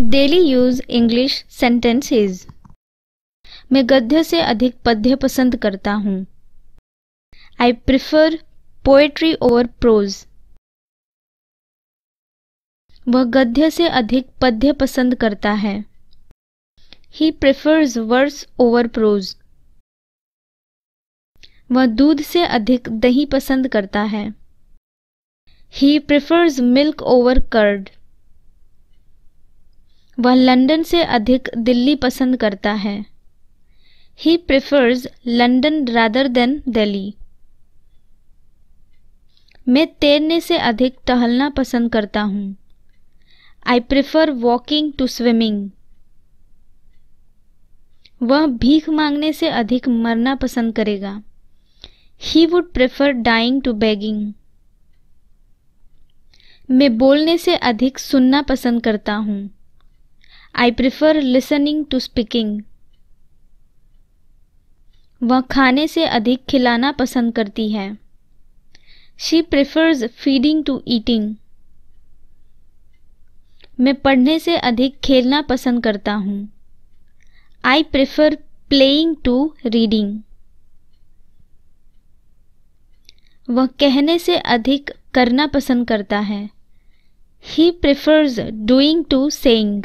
daily use English sentences मैं गद्य से अधिक पद्य पसंद करता हूँ I prefer poetry over prose वह गद्य से अधिक पद्य पसंद करता है he prefers verse over prose वह दूध से अधिक दही पसंद करता है he prefers milk over curd वह लंदन से अधिक दिल्ली पसंद करता है he prefers London rather than Delhi मैं तैरने से अधिक टहलना पसंद करता हूँ I prefer walking to swimming वह भीख मांगने से अधिक मरना पसंद करेगा ही would prefer dying to begging मैं बोलने से अधिक सुनना पसंद करता हूँ I prefer listening to speaking वह खाने से अधिक खिलाना पसंद करती है she prefers feeding to eating मैं पढ़ने से अधिक खेलना पसंद करता हूँ I prefer playing to reading वह कहने से अधिक करना पसंद करता है he prefers doing to saying